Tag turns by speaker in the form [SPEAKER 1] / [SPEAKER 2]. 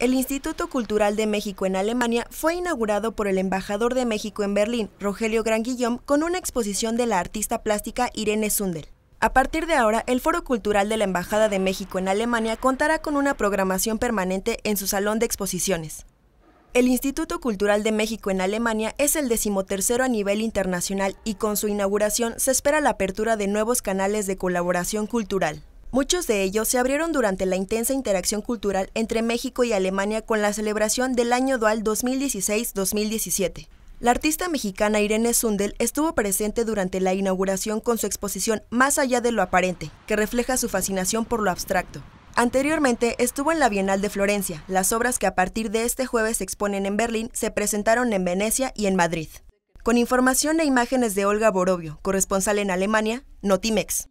[SPEAKER 1] El Instituto Cultural de México en Alemania fue inaugurado por el embajador de México en Berlín, Rogelio Gran Guillón, con una exposición de la artista plástica Irene Sundel. A partir de ahora, el Foro Cultural de la Embajada de México en Alemania contará con una programación permanente en su salón de exposiciones. El Instituto Cultural de México en Alemania es el decimotercero a nivel internacional y con su inauguración se espera la apertura de nuevos canales de colaboración cultural. Muchos de ellos se abrieron durante la intensa interacción cultural entre México y Alemania con la celebración del año dual 2016-2017. La artista mexicana Irene Sundel estuvo presente durante la inauguración con su exposición Más allá de lo aparente, que refleja su fascinación por lo abstracto. Anteriormente estuvo en la Bienal de Florencia. Las obras que a partir de este jueves se exponen en Berlín se presentaron en Venecia y en Madrid. Con información e imágenes de Olga Borobio, corresponsal en Alemania, Notimex.